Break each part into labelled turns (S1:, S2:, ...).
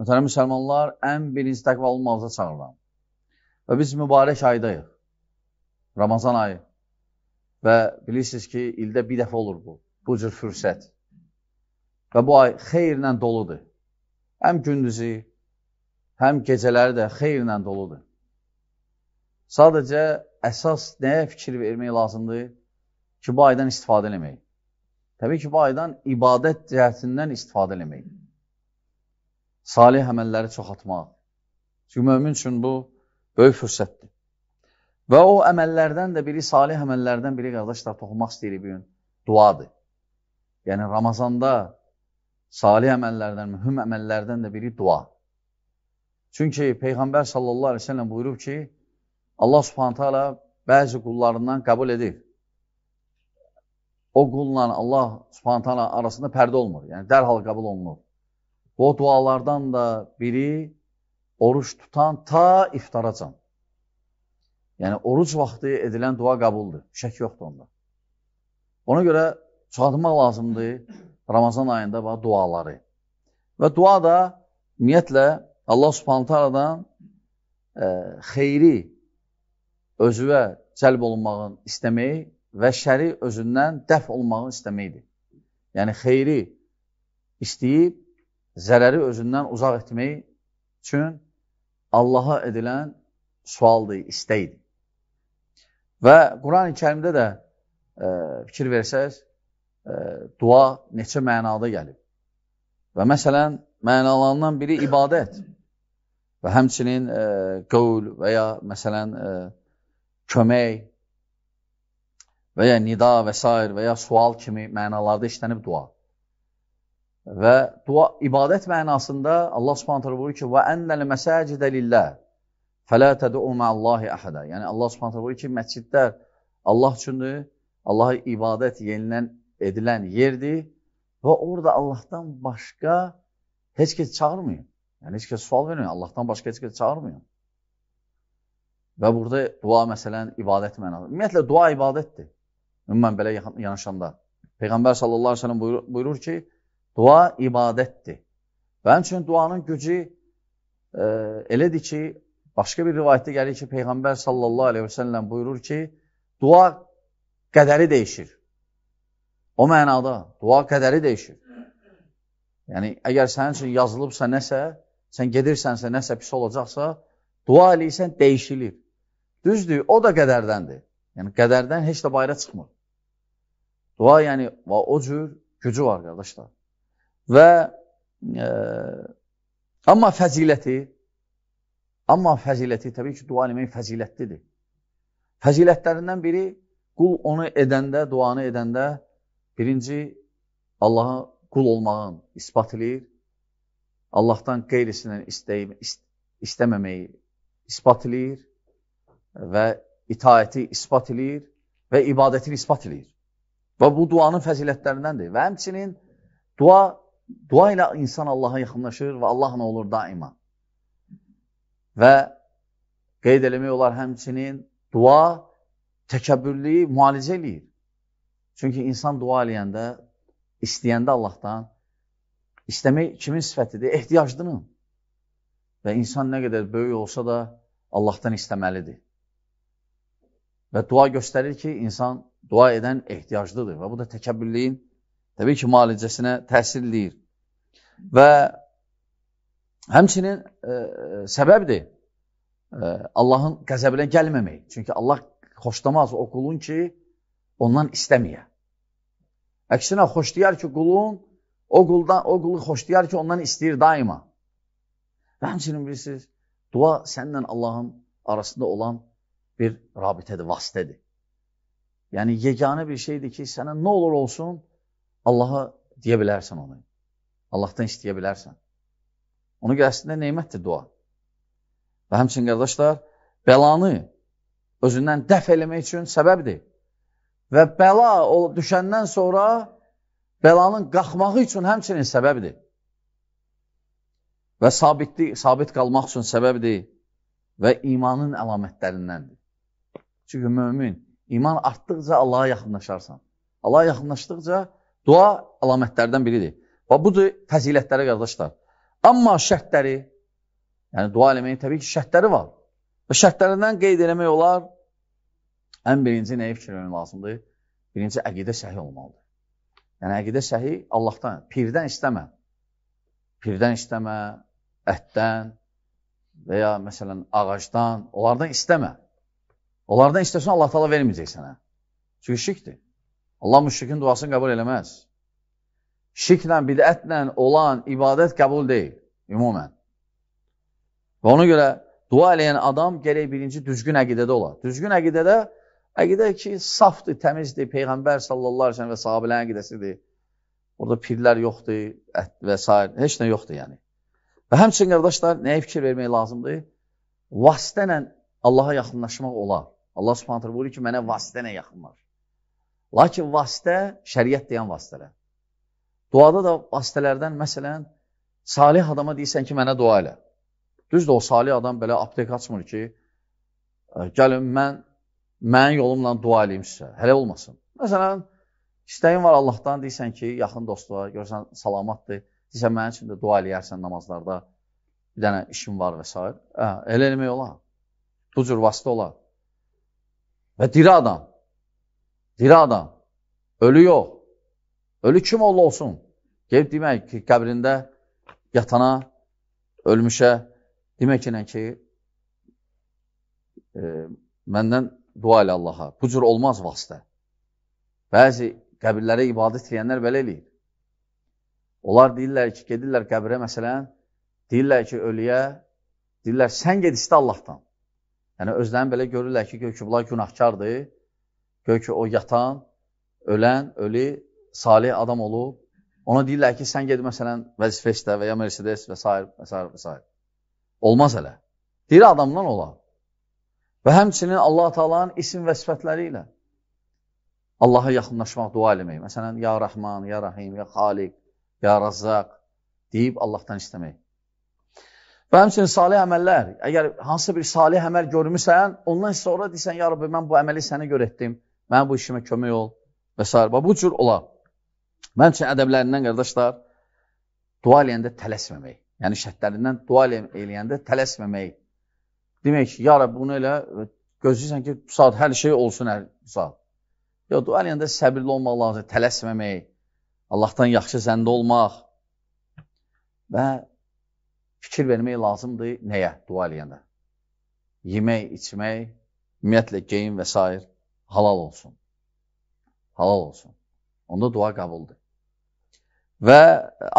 S1: Mütələ müsəlmanlar, ən birinci təqvalı olmağıza çağırıram. Və biz mübarək aydayıq. Ramazan ayı. Və bilirsiniz ki, ildə bir dəfə olur bu. Bu cür fürsət. Və bu ay xeyirlə doludur. Həm gündüzü, həm gecələri də xeyirlə doludur. Sadəcə, əsas nəyə fikir vermək lazımdır? Ki, bu aydan istifadə eləmək. Təbii ki, bu aydan ibadət cəhətindən istifadə eləmək salih əməlləri çoxaltmaq. Çünki mömin üçün bu böyük fürsətdir. Və o əməllərdən də biri, salih əməllərdən biri, qardaşlar, toxunmaq istəyirik bir gün, duadır. Yəni, Ramazanda salih əməllərdən, mühüm əməllərdən də biri dua. Çünki Peyğəmbər sallallahu aleyhi ve sellem buyurub ki, Allah subhanətə alə bəzi qullarından qəbul edir. O qulla Allah subhanətə alə arasında pərdə olmur, yəni dərhal qəbul olunur. O dualardan da biri oruç tutan ta iftaracan. Yəni, oruc vaxtı edilən dua qəbuldur. Şək yoxdur onda. Ona görə çoxaltmaq lazımdır Ramazan ayında və duaları. Və dua da ümumiyyətlə Allah subhanətəradan e, xeyri özüvə cəlb olunmağın istəməyi və şəri özündən dəf olmağın istəməkdir. Yəni, xeyri istəyib, zərəri özündən uzaq etmək üçün Allaha edilən sualdır, istəkdir. Və Quran-ı kərimdə də e, fikir versəz, e, dua neçə mənada gəlib. Və məsələn, mənalarından biri ibadət və həmçinin e, qövl və ya məsələn, e, kömək və ya nida və s. və ya sual kimi mənalarda işlənib dua. Və dua ibadət mənasında Allah Subhanahu taala buyurur ki: "Və ennel mesacidə lillah fələ təd'u ma'allahi ahada." Yəni Allah Subhanahu taala buyurur ki, məscidlər Allah üçündür. Allaha ibadət yenilən edilən yerdir və orada Allahdan başqa heç kəs çağırmayın. Yəni heç kəs sual verməyin. Allahdan başqa heç kəs çağırmayın. Və burada dua məsələn ibadət mənası. Ümumiyyətlə dua ibadətdir. Ümumən belə yanaşanda Peyğəmbər sallallahu əleyhi və səlləm buyurur, buyurur ki: Dua ibadətdir. Və həmçinin duanın gücü e, elədir ki, başqa bir rivayətdə gəlir ki, Peyğəmbər sallallahu aleyhi və səlləm buyurur ki, dua qədəri dəyişir. O mənada dua qədəri dəyişir. Yəni, əgər sənin üçün yazılıbsa nəsə, sən gedirsənsə, nəsə pis olacaqsa, dua eləyirsən, dəyişilir. Düzdür, o da qədərdəndir. Yəni, qədərdən heç də bayra çıxmır. Dua, yəni, o cür gücü var, qardaşlar. Və e, amma fəziləti, amma fəziləti, təbii ki, dua eləmək fəzilətlidir. Fəzilətlərindən biri, qul onu edəndə, duanı edəndə, birinci, Allaha qul olmağın ispat eləyir. Allahdan qeyrisindən istəyib, ist istəməməyi ispat eləyir və itaəti ispat eləyir və ibadətini ispat eləyir. Və bu duanın fəzilətlərindəndir. Və həmçinin dua dua ilə insan Allaha yaxınlaşır və Allahla olur daima. Və qeyd eləmək olar həmçinin dua təkəbbürlüyü müalicə eləyir. Çünki insan dua eləyəndə, istəyəndə Allahdan, istəmək kimin sifətidir? Ehtiyacdının. Və insan nə qədər böyük olsa da Allahdan istəməlidir. Və dua göstərir ki, insan dua edən ehtiyaclıdır və bu da təkəbbürlüyün təbii ki, müalicəsinə təsir eləyir. Və həmçinin e, e, səbəbdir e, Allahın qəzəbinə gəlməmək. Çünki Allah xoşlamaz o qulun ki, ondan istəməyə. Əksinə, xoşlayar ki, qulun, o, quldan, o qulu xoşlayar ki, ondan istəyir daima. Və həmçinin bilirsiniz, dua sənlə Allahın arasında olan bir rabitədir, vasitədir. Yəni, yeganə bir şeydir ki, sənə nə olur olsun, Allaha deyə bilərsən onu. Allahdan istəyə bilərsən. Ona görə əslində neymətdir dua. Və həmçin, qardaşlar, bəlanı özündən dəf eləmək üçün səbəbdir. Və bəla düşəndən sonra bəlanın qalxmağı üçün həmçinin səbəbdir. Və sabitli, sabit qalmaq üçün səbəbdir və imanın əlamətlərindəndir. Çünki mömin, iman artdıqca Allaha yaxınlaşarsan. Allaha yaxınlaşdıqca Dua əlamətlərdən biridir. Və budur fəzilətlərə qardaşlar. Amma şərtləri, yəni dua eləməyin təbii ki, şərtləri var. Və şərtlərindən qeyd eləmək olar, ən birinci nəyə fikir vermək lazımdır? Birinci, əqidə səhi olmalıdır. Yəni, əqidə səhi Allahdan, pirdən istəmə. Pirdən istəmə, ətdən və ya, məsələn, ağacdan, onlardan istəmə. Onlardan istəsən, Allah-u Teala verməyəcək sənə. Çünki şirkdir. Allah müşrikin duasını qəbul eləməz. Şirklə, bidətlə olan ibadət qəbul deyil, ümumən. Və ona görə dua eləyən adam gərək birinci düzgün əqidədə olar. Düzgün əqidədə, əqidə ki, safdır, təmizdir, Peyğəmbər sallallahu aleyhi və sahabilərin əqidəsidir. Orada pirlər yoxdur və s. Heç nə yoxdur yəni. Və həmçin, qardaşlar, nəyə fikir vermək lazımdır? Vasitə ilə Allaha yaxınlaşmaq olar. Allah subhanətlər buyurur ki, mənə vasitə ilə yaxınlaş. Lakin vasitə şəriət deyən vasitələr. Duada da vasitələrdən məsələn, salih adama deyirsən ki, mənə dua elə. Düzdür, o salih adam belə aptek açmır ki, gəlin mən mənim yolumla dua eləyim sizə, hələ olmasın. Məsələn, istəyin var Allahdan, deyirsən ki, yaxın dostluğa, görsən salamatdır, deyirsən mənim üçün də dua eləyərsən namazlarda, bir dənə işim var və s. Hə, elə eləmək olar, bu cür vasitə olar. Və diri adam, diri adam, ölü yox. Ölü kim oğlu olsun? Gelib demək ki, qəbrində yatana, ölmüşə, demək ilə ki, e, məndən dua ilə Allaha. Bu cür olmaz vasitə. Bəzi qəbirlərə ibadət edənlər belə eləyir. Onlar deyirlər ki, gedirlər qəbrə məsələn, deyirlər ki, ölüyə, deyirlər, sən ged istə Allahdan. Yəni, özlərini belə görürlər ki, göküblar günahkardır, Gör ki, o yatan, ölən, ölü, salih adam olub. Ona deyirlər ki, sən ged, məsələn, vəzifə istə və ya Mercedes və s. və s. və s. Olmaz hələ. Deyir, adamdan olar. Və həmçinin Allah-u Teala'nın isim və sifətləri ilə Allaha yaxınlaşmaq, dua eləmək. Məsələn, ya Rəhman, ya Rahim, ya Xalik, ya Razzaq deyib Allahdan istəmək. Və həmçinin salih əməllər. Əgər hansısa bir salih əməl görmüsən, ondan sonra deyirsən, ya Rabbi, mən bu əməli sənə görə etdim. Mənə bu işimə kömək ol və s. Bu cür olar. Mənim üçün ədəblərindən, qardaşlar, dua eləyəndə tələsməmək. Yəni, şəhətlərindən dua eləyəndə tələsməmək. Demək ki, ya Rabbi, bunu elə gözləyirsən ki, bu saat hər şey olsun hər saat. Ya, dua eləyəndə səbirli olmaq lazım, tələsməmək, Allahdan yaxşı zəndə olmaq və fikir vermək lazımdır nəyə dua eləyəndə? Yemək, içmək, ümumiyyətlə, geyin və s halal olsun. Halal olsun. Onda dua qəbuldur. Və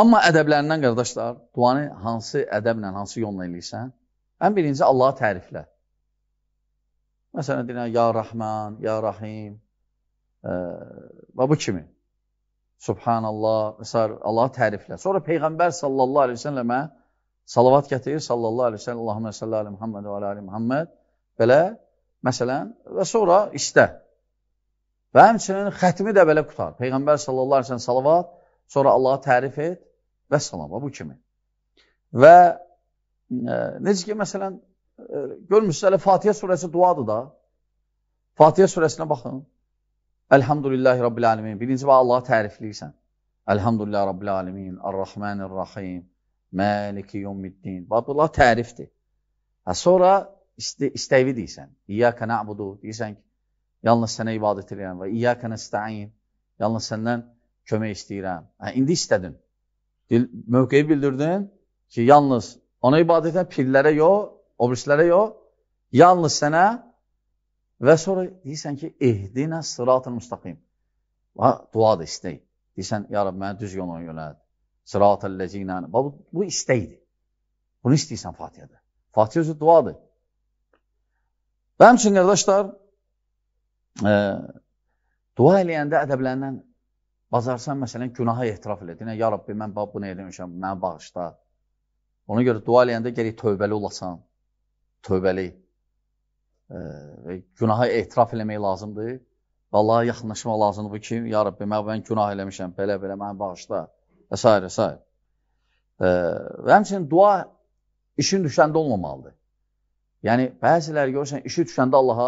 S1: amma ədəblərindən qardaşlar, duanı hansı ədəblə, hansı yolla eləyirsən? Ən birinci Allahı təriflə. Məsələn, deyilən, ya Rahman, ya Rahim, e, və bu kimi. Subhanallah, məsələn, Allahı təriflə. Sonra Peyğəmbər sallallahu aleyhi ve səlləmə salavat gətirir, sallallahu aleyhi ve səlləm, Allahümə səllə ali Muhammed və ali Muhammed. Belə məsələn, və sonra işdə. Və həmçinin xətmi də belə qutar. Peyğəmbər sallallahu aleyhi ve sellem salavat, sonra Allahı tərif et və salama bu kimi. Və e, necə ki, məsələn, e, görmüşsünüz, hələ Fatihə surəsi duadır da. Fatihə surəsinə baxın. Elhamdülillahi Rabbil alemin. Birinci və Allahı tərifləyirsən. Elhamdülillahi Rabbil alemin, Ar-Rahmanir-Rahim, Məliki yevmiddin. Bax, bunlar tərifdir. Hə, sonra iste, isteyvi deysən, İyyəkə na'budu deyirsən ki, yalnız sənə ibadət edirəm və İyyəkə nəstəin, yalnız senden kömək istəyirəm. Hə, indi istedin, Dil, mövqeyi bildirdin ki, yalnız ona ibadet eden pillere yok, obrislere yok, yalnız sana ve sonra deyirsən ki, ehdinə sıratın müstəqim. ve dua da istəyir. Deyirsən, ya Rabbi, mənə düz yola yönəd. Sıratəl-ləzinə. Bu, bu istəkdir. Bunu istəyirsən Fatihədə. Fatihə özü duadır. Və həmçinin, qardaşlar, e, dua eləyəndə, ədəbləndən bazarsan, məsələn, günaha etiraf elədin. Ya Rabbi, mən bunu eləmişəm, mənə bağışla. Ona görə dua eləyəndə gerək tövbəli olasan, tövbəli. E, günaha etiraf eləmək lazımdır. Və Allaha yaxınlaşmaq lazımdır bu ki, ya Rabbi, mən, mən günah eləmişəm, belə-belə, mənə bağışla və s. və s. E, və həmçinin dua işin düşəndə olmamalıdır. Yəni, bəziləri görürsən, işi düşəndə Allaha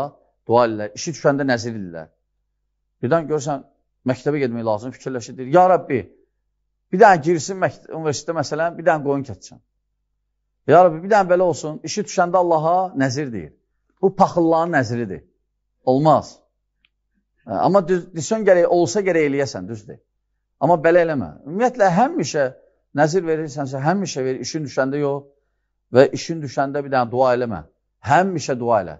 S1: dua edirlər, işi düşəndə nəzir edirlər. Birdən görürsən, məktəbə getmək lazım, fikirləşir, deyir, ya Rabbi, bir dənə girsin universitetdə məsələn, bir dənə qoyun kətsən. Ya Rabbi, bir dənə belə olsun, işi düşəndə Allaha nəzir deyir. Bu, paxılların nəziridir. Olmaz. Hə, amma desən gərək, olsa gərək eləyəsən, düzdür. Amma belə eləmə. Ümumiyyətlə, həmişə nəzir verirsənsə, həmişə verir, işin düşəndə yox və işin düşəndə bir dənə dua eləmə. Həmişə dua elə.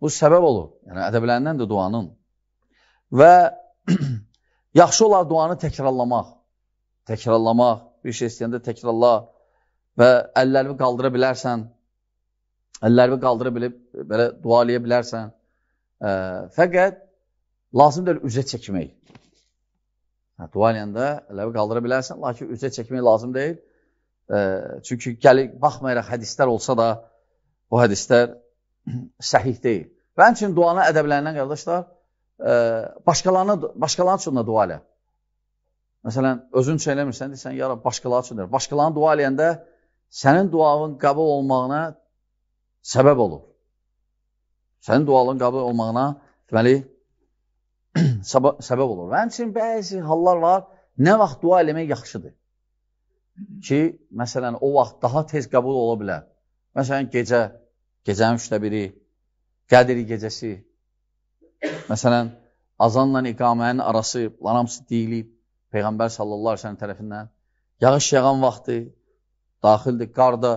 S1: Bu səbəb olur. Yəni, ədəblərindən də duanın. Və yaxşı olar duanı təkrarlamaq. Təkrarlamaq. Bir şey istəyəndə təkrarla. Və əllərimi qaldıra bilərsən. Əllərimi qaldıra bilib, belə dua eləyə bilərsən. E, fəqət lazım deyil üzə çəkmək. Hə, dua eləyəndə əllərimi qaldıra bilərsən, lakin üzə çəkmək lazım deyil. E, çünki gəlib, baxmayaraq hədislər olsa da, bu hədislər səhih deyil. Və həmçinin duanın ədəblərindən qardaşlar, e, başqalarına, başqaları üçün də dua elə. Məsələn, özün üçün eləmirsən, deyirsən, ya Rab, başqaları üçün deyil. Başqalarına dua eləyəndə sənin duanın qəbul olmağına səbəb olur. Sənin dualın qəbul olmağına deməli, səbəb olur. Və həmçinin bəzi hallar var, nə vaxt dua eləmək yaxşıdır ki, məsələn, o vaxt daha tez qəbul ola bilər. Məsələn, gecə, gecənin üçdə biri, qədri gecəsi, məsələn, azanla iqamənin arası, lanamsı deyilib, Peyğəmbər sallallahu aleyhi ve sellem tərəfindən, yağış yağan vaxtı, daxildir, qarda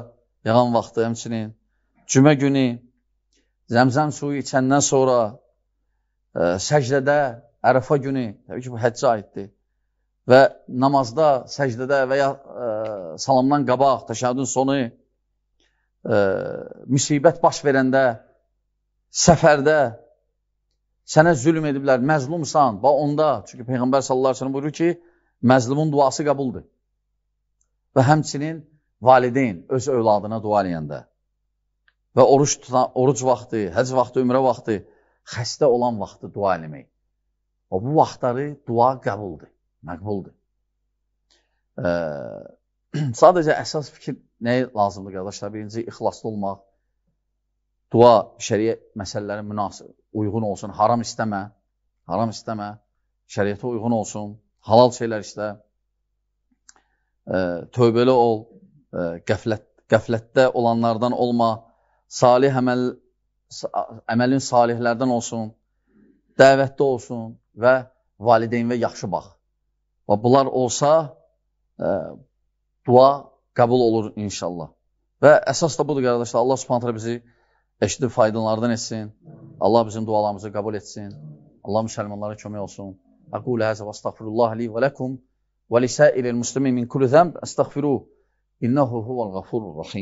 S1: yağan vaxtı həmçinin, cümə günü, zəmzəm suyu içəndən sonra, ə, e, səcdədə, ərəfa günü, təbii ki, bu həccə aiddir, və namazda, səcdədə və ya ə, e, salamdan qabaq, təşəhəddün sonu, e, müsibət baş verəndə, səfərdə sənə zülm ediblər, məzlumsan, və onda, çünki Peyğəmbər sallallahu aleyhi ve sellem buyurur ki, məzlumun duası qəbuldur. Və həmçinin valideyn öz övladına dua eləyəndə və oruç, tutan, oruc vaxtı, həc vaxtı, ümrə vaxtı, xəstə olan vaxtı dua eləmək. Və bu vaxtları dua qəbuldur, məqbuldur. Ee, Sadəcə əsas fikir nəyə lazımdır qardaşlar? Birinci, ixlaslı olmaq. Dua şəriə məsələləri münasib, uyğun olsun. Haram istəmə, haram istəmə. Şəriətə uyğun olsun. Halal şeylər istə. E, tövbəli ol. E, qəflət, qəflətdə olanlardan olma. Salih əməl, əməlin salihlərdən olsun. Dəvətdə olsun və valideyn və yaxşı bax. Və bunlar olsa, e, dua qəbul olur inşallah. Və əsas da budur qardaşlar, Allah subhanətlə bizi eşidib faydalardan etsin. Allah bizim dualarımızı qəbul etsin. Allah müsəlmanlara kömək olsun. Aqulə həzə və astaghfirullah li və ləkum və lisəilil müslimin min kulli zəmb əstəğfiruh. İnnəhu huvəl-ğafurur-rəhim.